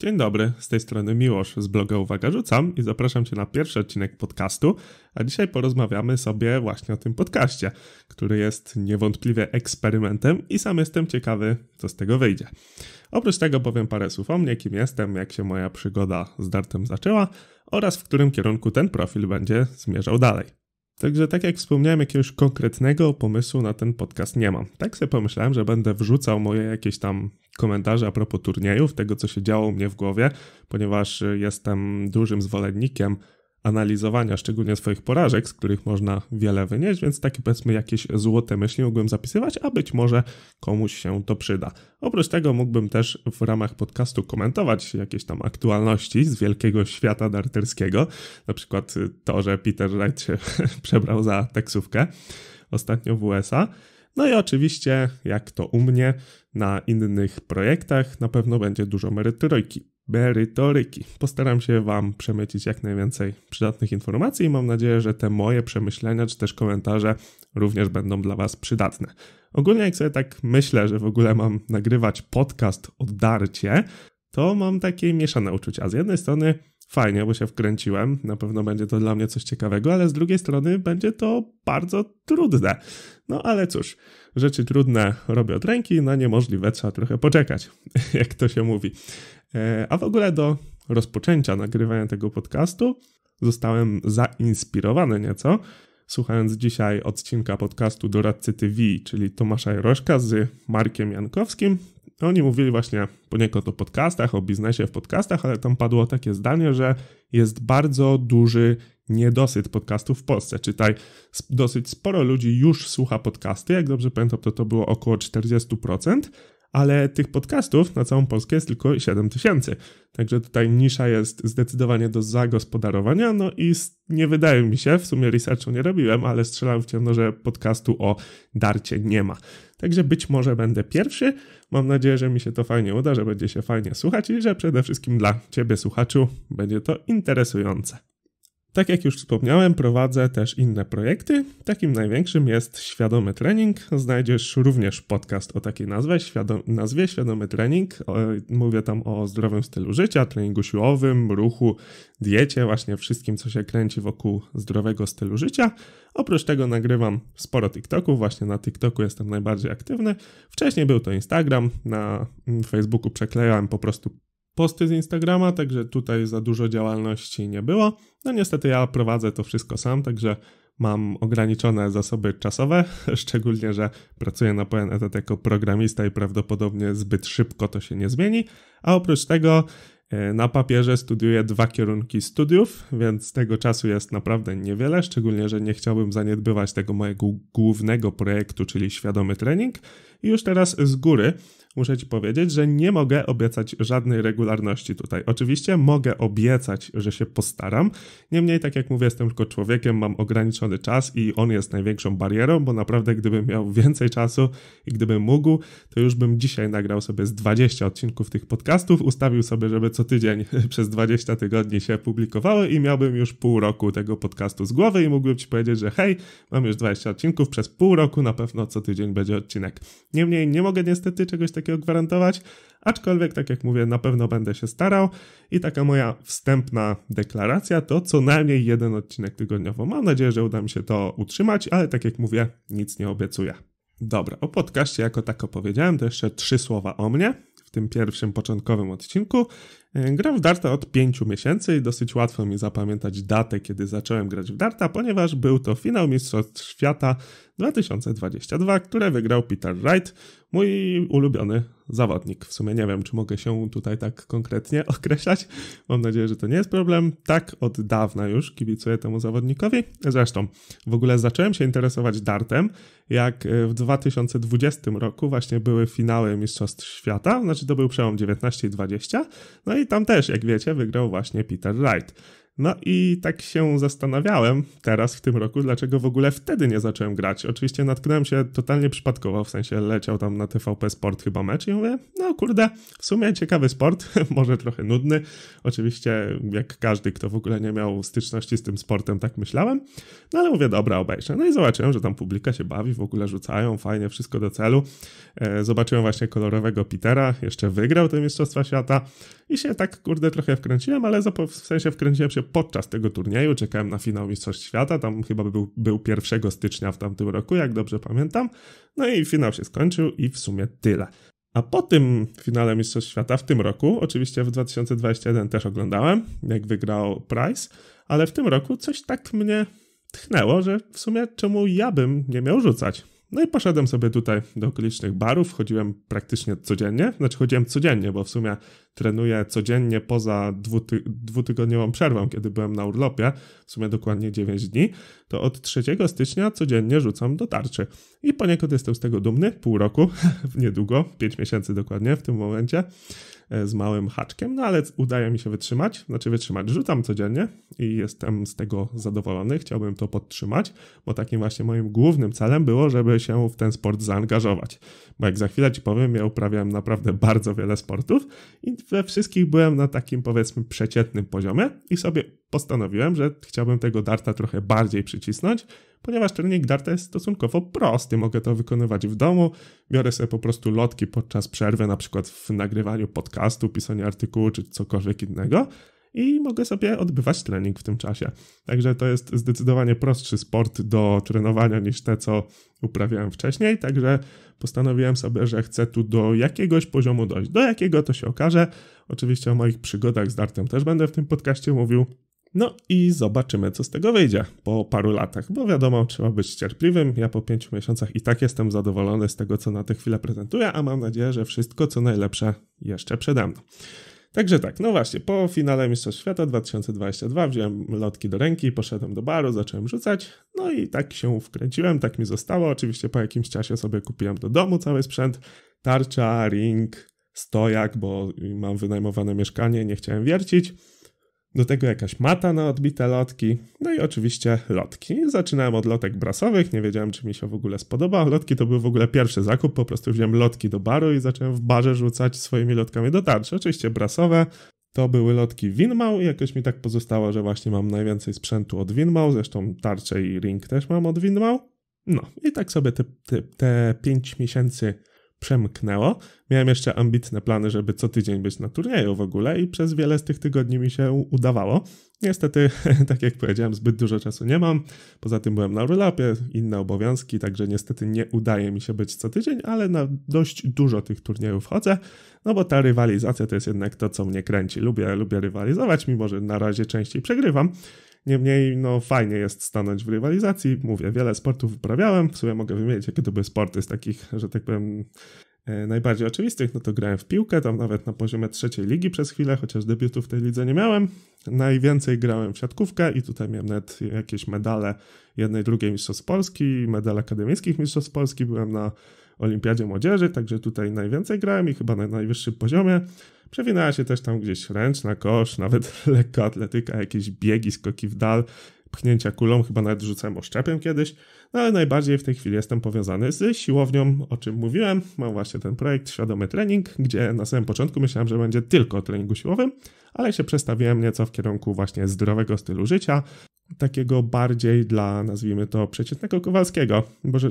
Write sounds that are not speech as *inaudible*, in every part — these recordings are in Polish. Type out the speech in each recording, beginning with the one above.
Dzień dobry, z tej strony Miłosz z bloga Uwaga Rzucam i zapraszam Cię na pierwszy odcinek podcastu, a dzisiaj porozmawiamy sobie właśnie o tym podcaście, który jest niewątpliwie eksperymentem i sam jestem ciekawy, co z tego wyjdzie. Oprócz tego powiem parę słów o mnie, kim jestem, jak się moja przygoda z dartem zaczęła oraz w którym kierunku ten profil będzie zmierzał dalej. Także tak jak wspomniałem, jakiegoś konkretnego pomysłu na ten podcast nie mam. Tak sobie pomyślałem, że będę wrzucał moje jakieś tam komentarze a propos turniejów, tego co się działo u mnie w głowie, ponieważ jestem dużym zwolennikiem analizowania, szczególnie swoich porażek, z których można wiele wynieść, więc takie powiedzmy jakieś złote myśli mógłbym zapisywać, a być może komuś się to przyda. Oprócz tego mógłbym też w ramach podcastu komentować jakieś tam aktualności z wielkiego świata darterskiego, na przykład to, że Peter Wright się *laughs* przebrał za taksówkę ostatnio w USA. No i oczywiście, jak to u mnie, na innych projektach na pewno będzie dużo merytoryki merytoryki. Postaram się Wam przemycić jak najwięcej przydatnych informacji i mam nadzieję, że te moje przemyślenia czy też komentarze również będą dla Was przydatne. Ogólnie jak sobie tak myślę, że w ogóle mam nagrywać podcast o darcie, to mam takie mieszane uczucia. Z jednej strony fajnie, bo się wkręciłem. Na pewno będzie to dla mnie coś ciekawego, ale z drugiej strony będzie to bardzo trudne. No ale cóż, rzeczy trudne robię od ręki, na niemożliwe trzeba trochę poczekać, *laughs* jak to się mówi. E, a w ogóle do rozpoczęcia nagrywania tego podcastu zostałem zainspirowany nieco, słuchając dzisiaj odcinka podcastu Doradcy TV, czyli Tomasza Jaroszka z Markiem Jankowskim, no, oni mówili właśnie poniekąd o podcastach, o biznesie w podcastach, ale tam padło takie zdanie, że jest bardzo duży niedosyt podcastów w Polsce. Czytaj, dosyć sporo ludzi już słucha podcasty. Jak dobrze pamiętam, to to było około 40%, ale tych podcastów na całą Polskę jest tylko 7 tysięcy. Także tutaj nisza jest zdecydowanie do zagospodarowania, no i nie wydaje mi się, w sumie researchu nie robiłem, ale strzelam w ciemno, że podcastu o darcie nie ma. Także być może będę pierwszy. Mam nadzieję, że mi się to fajnie uda, że będzie się fajnie słuchać i że przede wszystkim dla Ciebie, słuchaczu, będzie to interesujące. Tak jak już wspomniałem, prowadzę też inne projekty. Takim największym jest Świadomy Trening. Znajdziesz również podcast o takiej nazwie, świadom, nazwie Świadomy Trening. Mówię tam o zdrowym stylu życia, treningu siłowym, ruchu, diecie, właśnie wszystkim, co się kręci wokół zdrowego stylu życia. Oprócz tego nagrywam sporo TikToków, właśnie na TikToku jestem najbardziej aktywny. Wcześniej był to Instagram, na mm, Facebooku przeklejałem po prostu posty z Instagrama, także tutaj za dużo działalności nie było. No niestety ja prowadzę to wszystko sam, także mam ograniczone zasoby czasowe, *laughs* szczególnie, że pracuję na pełen etat jako programista i prawdopodobnie zbyt szybko to się nie zmieni, a oprócz tego e, na papierze studiuję dwa kierunki studiów, więc tego czasu jest naprawdę niewiele, szczególnie, że nie chciałbym zaniedbywać tego mojego głównego projektu, czyli świadomy trening, i już teraz z góry muszę Ci powiedzieć, że nie mogę obiecać żadnej regularności tutaj. Oczywiście mogę obiecać, że się postaram. Niemniej, tak jak mówię, jestem tylko człowiekiem, mam ograniczony czas i on jest największą barierą, bo naprawdę, gdybym miał więcej czasu i gdybym mógł, to już bym dzisiaj nagrał sobie z 20 odcinków tych podcastów, ustawił sobie, żeby co tydzień *laughs* przez 20 tygodni się publikowały i miałbym już pół roku tego podcastu z głowy i mógłbym Ci powiedzieć, że hej, mam już 20 odcinków, przez pół roku na pewno co tydzień będzie odcinek. Niemniej nie mogę niestety czegoś takiego gwarantować, aczkolwiek, tak jak mówię, na pewno będę się starał i taka moja wstępna deklaracja to co najmniej jeden odcinek tygodniowo. Mam nadzieję, że uda mi się to utrzymać, ale tak jak mówię, nic nie obiecuję. Dobra, o podcaście jako tak opowiedziałem, to jeszcze trzy słowa o mnie w tym pierwszym początkowym odcinku. E, gram w Darta od 5 miesięcy i dosyć łatwo mi zapamiętać datę, kiedy zacząłem grać w Darta, ponieważ był to finał Mistrzostw Świata 2022, które wygrał Peter Wright, mój ulubiony zawodnik. W sumie nie wiem, czy mogę się tutaj tak konkretnie *laughs* określać. Mam nadzieję, że to nie jest problem. Tak od dawna już kibicuję temu zawodnikowi. Zresztą w ogóle zacząłem się interesować dartem, jak e, w 2020 roku właśnie były finały Mistrzostw Świata, znaczy znaczy, był przełom 19 20. No i tam też, jak wiecie, wygrał właśnie Peter Wright. No i tak się zastanawiałem teraz w tym roku, dlaczego w ogóle wtedy nie zacząłem grać. Oczywiście natknąłem się totalnie przypadkowo, w sensie leciał tam na TVP Sport chyba mecz i mówię, no kurde, w sumie ciekawy sport, *laughs* może trochę nudny. Oczywiście jak każdy, kto w ogóle nie miał styczności z tym sportem, tak myślałem. No ale mówię, dobra, obejrzę. No i zobaczyłem, że tam publika się bawi, w ogóle rzucają, fajnie, wszystko do celu. E, zobaczyłem właśnie kolorowego Petera, jeszcze wygrał te Mistrzostwa Świata i się tak kurde trochę wkręciłem, ale w sensie wkręciłem się się podczas tego turnieju, czekałem na finał Mistrzostw Świata, tam chyba był, był 1 stycznia w tamtym roku, jak dobrze pamiętam, no i finał się skończył i w sumie tyle. A po tym finale Mistrzostw Świata w tym roku, oczywiście w 2021 też oglądałem, jak wygrał Price, ale w tym roku coś tak mnie tchnęło, że w sumie czemu ja bym nie miał rzucać. No i poszedłem sobie tutaj do okolicznych barów, chodziłem praktycznie codziennie, znaczy chodziłem codziennie, bo w sumie trenuję codziennie poza dwuty dwutygodniową przerwą, kiedy byłem na urlopie, w sumie dokładnie 9 dni, to od 3 stycznia codziennie rzucam do tarczy. I poniekąd jestem z tego dumny, pół roku, *laughs* niedługo, 5 miesięcy dokładnie w tym momencie. E, z małym haczkiem, no ale udaje mi się wytrzymać, znaczy wytrzymać, rzucam codziennie i jestem z tego zadowolony, chciałbym to podtrzymać, bo takim właśnie moim głównym celem było, żeby się w ten sport zaangażować, bo jak za chwilę Ci powiem, ja uprawiałem naprawdę bardzo wiele sportów i we wszystkich byłem na takim powiedzmy przeciętnym poziomie i sobie postanowiłem, że chciałbym tego darta trochę bardziej przycisnąć, ponieważ trening darta jest stosunkowo prosty. Mogę to wykonywać w domu, biorę sobie po prostu lotki podczas przerwy, na przykład w nagrywaniu podcastu, pisaniu artykułu czy cokolwiek innego i mogę sobie odbywać trening w tym czasie. Także to jest zdecydowanie prostszy sport do trenowania niż te, co uprawiałem wcześniej. Także postanowiłem sobie, że chcę tu do jakiegoś poziomu dojść. Do jakiego to się okaże. Oczywiście o moich przygodach z dartem też będę w tym podcaście mówił. No i zobaczymy, co z tego wyjdzie po paru latach, bo wiadomo, trzeba być cierpliwym. Ja po pięciu miesiącach i tak jestem zadowolony z tego, co na tę chwilę prezentuję, a mam nadzieję, że wszystko co najlepsze jeszcze przede mną. Także tak, no właśnie, po finale Mistrzostw Świata 2022 wziąłem lotki do ręki, poszedłem do baru, zacząłem rzucać, no i tak się wkręciłem, tak mi zostało. Oczywiście po jakimś czasie sobie kupiłem do domu cały sprzęt, tarcza, ring, stojak, bo mam wynajmowane mieszkanie, nie chciałem wiercić. Do tego jakaś mata na odbite lotki, no i oczywiście lotki. Zaczynałem od lotek brasowych, nie wiedziałem czy mi się w ogóle spodoba. Lotki to był w ogóle pierwszy zakup, po prostu wziąłem lotki do baru i zacząłem w barze rzucać swoimi lotkami do tarczy. Oczywiście brasowe, to były lotki Winmał i jakoś mi tak pozostało, że właśnie mam najwięcej sprzętu od Winmał, zresztą tarcze i ring też mam od Winmał. No i tak sobie te, te, te 5 miesięcy przemknęło. Miałem jeszcze ambitne plany, żeby co tydzień być na turnieju w ogóle i przez wiele z tych tygodni mi się udawało. Niestety, *laughs* tak jak powiedziałem, zbyt dużo czasu nie mam. Poza tym byłem na urlopie, inne obowiązki, także niestety nie udaje mi się być co tydzień, ale na dość dużo tych turniejów chodzę, no bo ta rywalizacja to jest jednak to, co mnie kręci. Lubię, lubię rywalizować, mimo że na razie częściej przegrywam. Niemniej, no fajnie jest stanąć w rywalizacji. Mówię, wiele sportów uprawiałem. W sumie mogę wymienić, jakie to były sporty z takich, że tak powiem, e, najbardziej oczywistych, no to grałem w piłkę, tam nawet na poziomie trzeciej ligi przez chwilę, chociaż debiutów w tej lidze nie miałem. Najwięcej grałem w siatkówkę i tutaj miałem nawet jakieś medale jednej, drugiej Mistrzostw Polski, medale akademickich Mistrzostw Polski, byłem na Olimpiadzie Młodzieży, także tutaj najwięcej grałem i chyba na najwyższym poziomie. Przewinęła się też tam gdzieś ręczna, kosz, nawet *laughs* lekka atletyka, jakieś biegi, skoki w dal pchnięcia kulą, chyba nawet rzucałem oszczepem kiedyś, no ale najbardziej w tej chwili jestem powiązany z siłownią, o czym mówiłem. Mam właśnie ten projekt Świadomy Trening, gdzie na samym początku myślałem, że będzie tylko o treningu siłowym, ale się przestawiłem nieco w kierunku właśnie zdrowego stylu życia, takiego bardziej dla, nazwijmy to, przeciętnego Kowalskiego, bo że,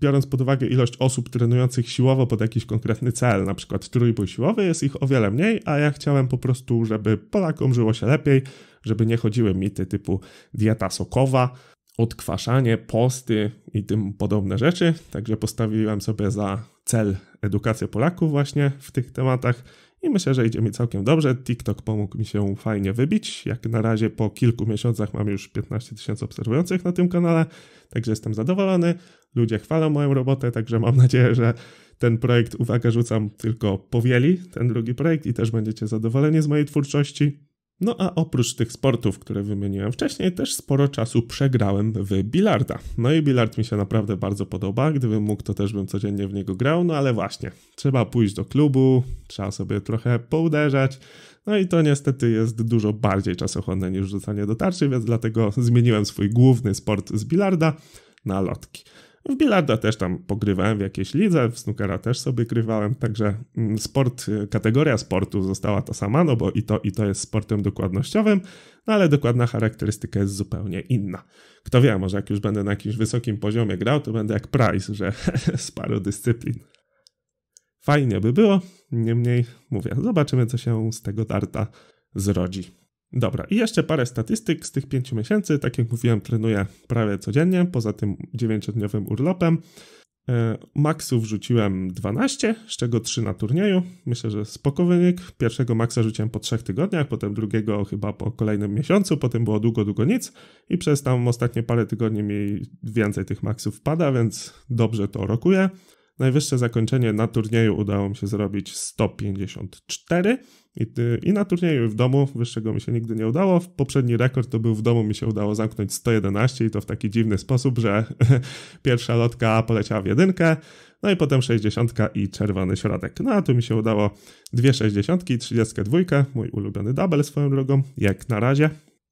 biorąc pod uwagę ilość osób trenujących siłowo pod jakiś konkretny cel, na przykład trójbój siłowy, jest ich o wiele mniej, a ja chciałem po prostu, żeby Polakom żyło się lepiej, żeby nie chodziły mity typu dieta sokowa, odkwaszanie, posty i tym podobne rzeczy. Także postawiłem sobie za cel edukację Polaków właśnie w tych tematach i myślę, że idzie mi całkiem dobrze. TikTok pomógł mi się fajnie wybić. Jak na razie po kilku miesiącach mam już 15 tysięcy obserwujących na tym kanale, także jestem zadowolony. Ludzie chwalą moją robotę, także mam nadzieję, że ten projekt, uwaga, rzucam tylko powieli, ten drugi projekt i też będziecie zadowoleni z mojej twórczości. No a oprócz tych sportów, które wymieniłem wcześniej, też sporo czasu przegrałem w bilarda. No i bilard mi się naprawdę bardzo podoba. Gdybym mógł, to też bym codziennie w niego grał, no ale właśnie, trzeba pójść do klubu, trzeba sobie trochę pouderzać. No i to niestety jest dużo bardziej czasochłonne niż rzucanie do tarczy, więc dlatego *laughs* zmieniłem swój główny sport z bilarda na lotki. W bilarda też tam pogrywałem w jakiejś lidze, w snookera też sobie grywałem, także mm, sport, y, kategoria sportu została ta sama, no bo i to, i to jest sportem dokładnościowym, no ale dokładna charakterystyka jest zupełnie inna. Kto wie, może jak już będę na jakimś wysokim poziomie grał, to będę jak Price, że *laughs* z paru dyscyplin. Fajnie by było, niemniej mówię, zobaczymy co się z tego darta zrodzi. Dobra, i jeszcze parę statystyk z tych 5 miesięcy. Tak jak mówiłem, trenuję prawie codziennie, poza tym 9-dniowym urlopem. E, Maxów rzuciłem 12, z czego 3 na turnieju. Myślę, że spoko wynik. Pierwszego maksa rzuciłem po 3 tygodniach, potem drugiego chyba po kolejnym miesiącu, potem było długo, długo nic i przez tam ostatnie parę tygodni mi więcej tych maksów pada, więc dobrze to rokuje. Najwyższe zakończenie na turnieju udało mi się zrobić 154, i, I, na turnieju w domu, wyższego mi się nigdy nie udało. Poprzedni rekord to był w domu, mi się udało zamknąć 111 i to w taki dziwny sposób, że *laughs* pierwsza lotka poleciała w jedynkę, no i potem 60 i czerwony środek. No a tu mi się udało dwie 60 i 32, mój ulubiony double swoją drogą, jak na razie.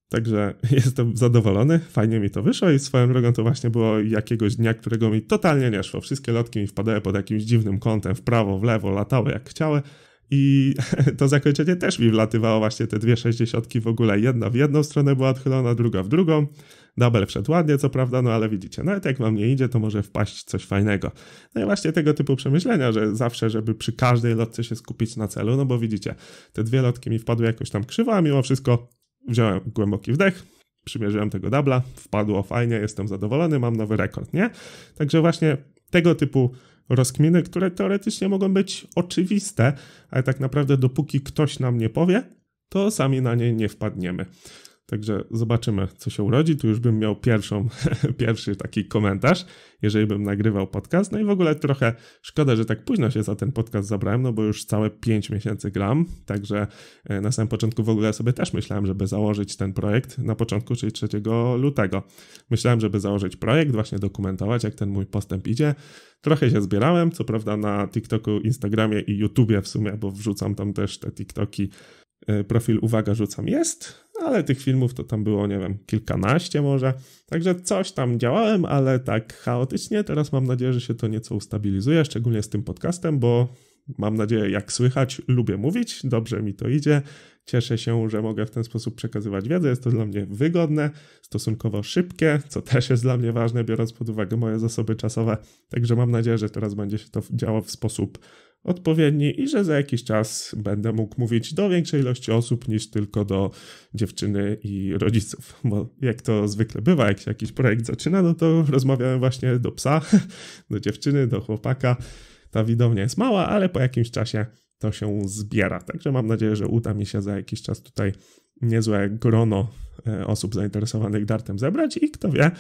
Także *laughs* jestem zadowolony, fajnie mi to wyszło i swoją drogą to właśnie było jakiegoś dnia, którego mi totalnie nie szło. Wszystkie lotki mi wpadały pod jakimś dziwnym kątem, w prawo, w lewo, latały jak chciały. I *laughs* to zakończenie też mi wlatywało właśnie te dwie sześćdziesiątki w ogóle. Jedna w jedną stronę była odchylona, druga w drugą. Double wszedł ładnie, co prawda, no ale widzicie, nawet no jak wam nie idzie, to może wpaść coś fajnego. No i właśnie tego typu przemyślenia, że zawsze, żeby przy każdej lotce się skupić na celu, no bo widzicie, te dwie lotki mi wpadły jakoś tam krzywo, a mimo wszystko wziąłem głęboki wdech, przymierzyłem tego dubla, wpadło fajnie, jestem zadowolony, mam nowy rekord, nie? Także właśnie tego typu rozkminy, które teoretycznie mogą być oczywiste, ale tak naprawdę dopóki ktoś nam nie powie, to sami na nie nie wpadniemy. Także zobaczymy, co się urodzi. Tu już bym miał pierwszą, *laughs* pierwszy taki komentarz, jeżeli bym nagrywał podcast. No i w ogóle trochę szkoda, że tak późno się za ten podcast zabrałem, no bo już całe 5 miesięcy gram. Także e, na samym początku w ogóle sobie też myślałem, żeby założyć ten projekt na początku, czyli 3 lutego. Myślałem, żeby założyć projekt, właśnie dokumentować, jak ten mój postęp idzie. Trochę się zbierałem, co prawda na TikToku, Instagramie i YouTubie w sumie, bo wrzucam tam też te TikToki E, profil uwaga rzucam jest, ale tych filmów to tam było, nie wiem, kilkanaście może. Także coś tam działałem, ale tak chaotycznie. Teraz mam nadzieję, że się to nieco ustabilizuje, szczególnie z tym podcastem, bo mam nadzieję, jak słychać, lubię mówić, dobrze mi to idzie. Cieszę się, że mogę w ten sposób przekazywać wiedzę. Jest to dla mnie wygodne, stosunkowo szybkie, co też jest dla mnie ważne, biorąc pod uwagę moje zasoby czasowe. Także mam nadzieję, że teraz będzie się to działo w sposób odpowiedni i że za jakiś czas będę mógł mówić do większej ilości osób niż tylko do dziewczyny i rodziców. Bo jak to zwykle bywa, jak się jakiś projekt zaczyna, no to rozmawiałem właśnie do psa, *laughs* do dziewczyny, do chłopaka. Ta widownia jest mała, ale po jakimś czasie to się zbiera. Także mam nadzieję, że uda mi się za jakiś czas tutaj niezłe grono e, osób zainteresowanych dartem zebrać i kto wie,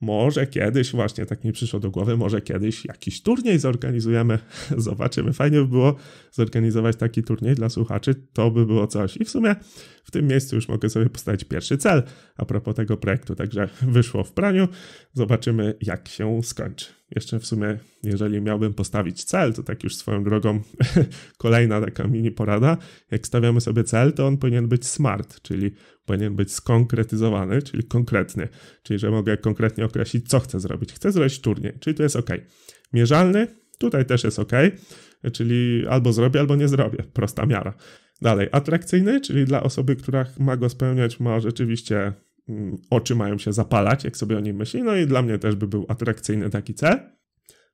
może kiedyś, właśnie tak mi przyszło do głowy, może kiedyś jakiś turniej zorganizujemy. *laughs* Zobaczymy. Fajnie by było zorganizować taki turniej dla słuchaczy. To by było coś. I w sumie w tym miejscu już mogę sobie postawić pierwszy cel a propos tego projektu. Także wyszło w praniu. Zobaczymy, jak się skończy. Jeszcze w sumie, jeżeli miałbym postawić cel, to tak już swoją drogą *laughs* kolejna taka mini porada. Jak stawiamy sobie cel, to on powinien być smart, czyli powinien być skonkretyzowany, czyli konkretny, czyli że mogę konkretnie określić, co chcę zrobić. Chcę zrobić turniej, czyli to jest OK. Mierzalny, tutaj też jest OK, czyli albo zrobię, albo nie zrobię, prosta miara. Dalej, atrakcyjny, czyli dla osoby, która ma go spełniać, ma rzeczywiście mm, oczy mają się zapalać, jak sobie o nim myśli, no i dla mnie też by był atrakcyjny taki cel.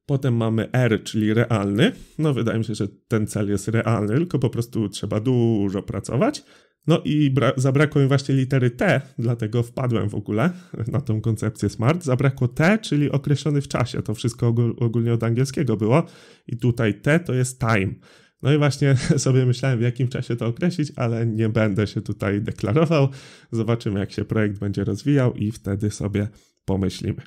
Potem mamy R, czyli realny. No wydaje mi się, że ten cel jest realny, tylko po prostu trzeba dużo pracować. No i bra- zabrakło mi właśnie litery T, dlatego wpadłem w ogóle na tą koncepcję smart. Zabrakło T, czyli określony w czasie. To wszystko ogól- ogólnie od angielskiego było. I tutaj T to jest time. No i właśnie *laughs* sobie myślałem, w jakim czasie to określić, ale nie będę się tutaj deklarował. Zobaczymy, jak się projekt będzie rozwijał i wtedy sobie pomyślimy.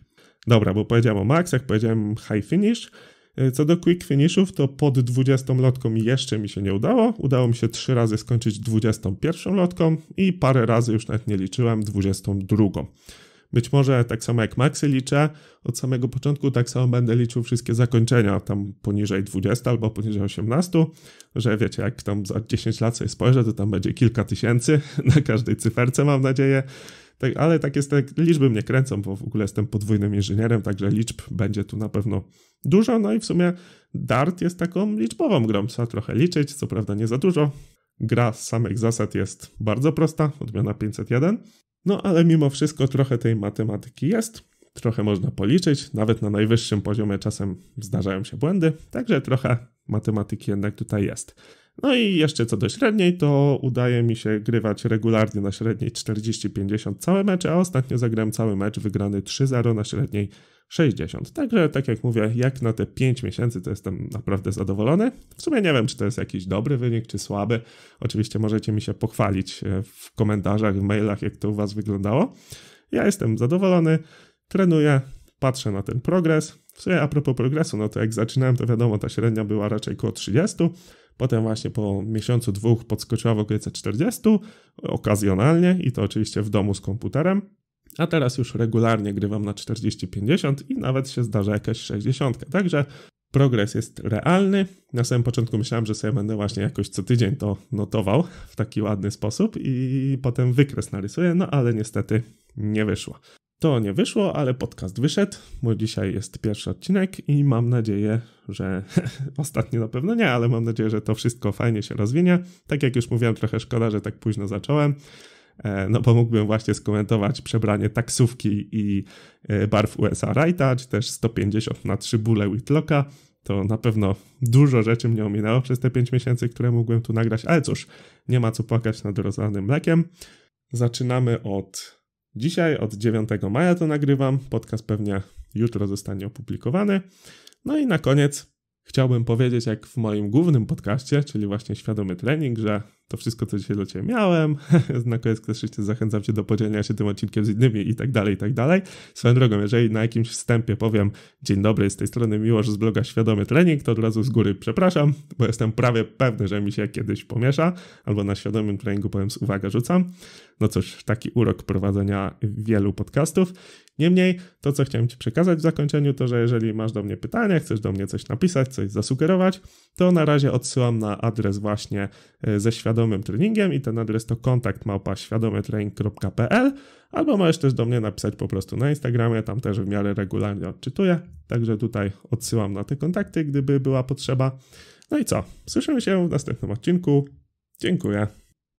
Dobra, bo powiedziałem o Max, jak powiedziałem high finish, E, co do quick finishów, to pod 20 lotką jeszcze mi się nie udało. Udało mi się 3 razy skończyć 21 lotką i parę razy już nawet nie liczyłem 22. Być może tak samo jak maksy liczę od samego początku, tak samo będę liczył wszystkie zakończenia tam poniżej 20 albo poniżej 18, że wiecie, jak tam za 10 lat sobie spojrzę, to tam będzie kilka tysięcy *laughs* na każdej cyferce mam nadzieję tak, ale tak jest, tak, liczby mnie kręcą, bo w ogóle jestem podwójnym inżynierem, także liczb będzie tu na pewno dużo. No i w sumie Dart jest taką liczbową grą. Trzeba trochę liczyć, co prawda nie za dużo. Gra z samych zasad jest bardzo prosta, odmiana 501. No ale mimo wszystko trochę tej matematyki jest. Trochę można policzyć, nawet na najwyższym poziomie czasem zdarzają się błędy, także trochę matematyki jednak tutaj jest. No i jeszcze co do średniej, to udaje mi się grywać regularnie na średniej 40-50 całe mecze, a ostatnio zagrałem cały mecz wygrany 3-0 na średniej 60. Także tak jak mówię, jak na te 5 miesięcy to jestem naprawdę zadowolony. W sumie nie wiem, czy to jest jakiś dobry wynik, czy słaby. Oczywiście możecie mi się pochwalić e, w komentarzach, w mailach, jak to u Was wyglądało. Ja jestem zadowolony, trenuję, patrzę na ten progres. W sumie a propos progresu, no to jak zaczynałem, to wiadomo, ta średnia była raczej około 30 Potem właśnie po miesiącu, dwóch podskoczyła w okolice 40, okazjonalnie i to oczywiście w domu z komputerem. A teraz już regularnie grywam na 40-50 i nawet się zdarza jakaś 60. Także progres jest realny. Na samym początku myślałem, że sobie będę właśnie jakoś co tydzień to notował w taki ładny sposób i potem wykres narysuję, no ale niestety nie wyszło. To nie wyszło, ale podcast wyszedł, bo dzisiaj jest pierwszy odcinek i mam nadzieję, że *laughs* ostatni na pewno nie, ale mam nadzieję, że to wszystko fajnie się rozwinie. Tak jak już mówiłem, trochę szkoda, że tak późno zacząłem, e, no bo mógłbym właśnie skomentować przebranie taksówki i e, barw USA Wrighta, czy też 150 na 3 bóle Whitlocka. To na pewno dużo rzeczy mnie ominęło przez te 5 miesięcy, które mógłbym tu nagrać, ale cóż, nie ma co płakać nad rozlanym mlekiem. Zaczynamy od Dzisiaj od 9 maja to nagrywam. Podcast pewnie jutro zostanie opublikowany. No i na koniec chciałbym powiedzieć, jak w moim głównym podcaście, czyli właśnie Świadomy Trening, że to wszystko, co dzisiaj dla Ciebie miałem, *laughs* na koniec oczywiście zachęcam Cię do podzielenia się tym odcinkiem z innymi i tak dalej, i tak dalej. Swoją drogą, jeżeli na jakimś wstępie powiem dzień dobry, z tej strony Miłosz z bloga Świadomy Trening, to od razu z góry przepraszam, bo jestem prawie pewny, że mi się kiedyś pomiesza, albo na Świadomym Treningu powiem z uwagę rzucam. No cóż, taki urok prowadzenia wielu podcastów. Niemniej, to co chciałem Ci przekazać w zakończeniu, to że jeżeli masz do mnie pytania, chcesz do mnie coś napisać, coś zasugerować, to na razie odsyłam na adres właśnie e, ze świadomym treningiem i ten adres to kontakt małpa albo możesz też do mnie napisać po prostu na Instagramie, tam też w miarę regularnie odczytuję, także tutaj odsyłam na te kontakty, gdyby była potrzeba. No i co? Słyszymy się w następnym odcinku. Dziękuję.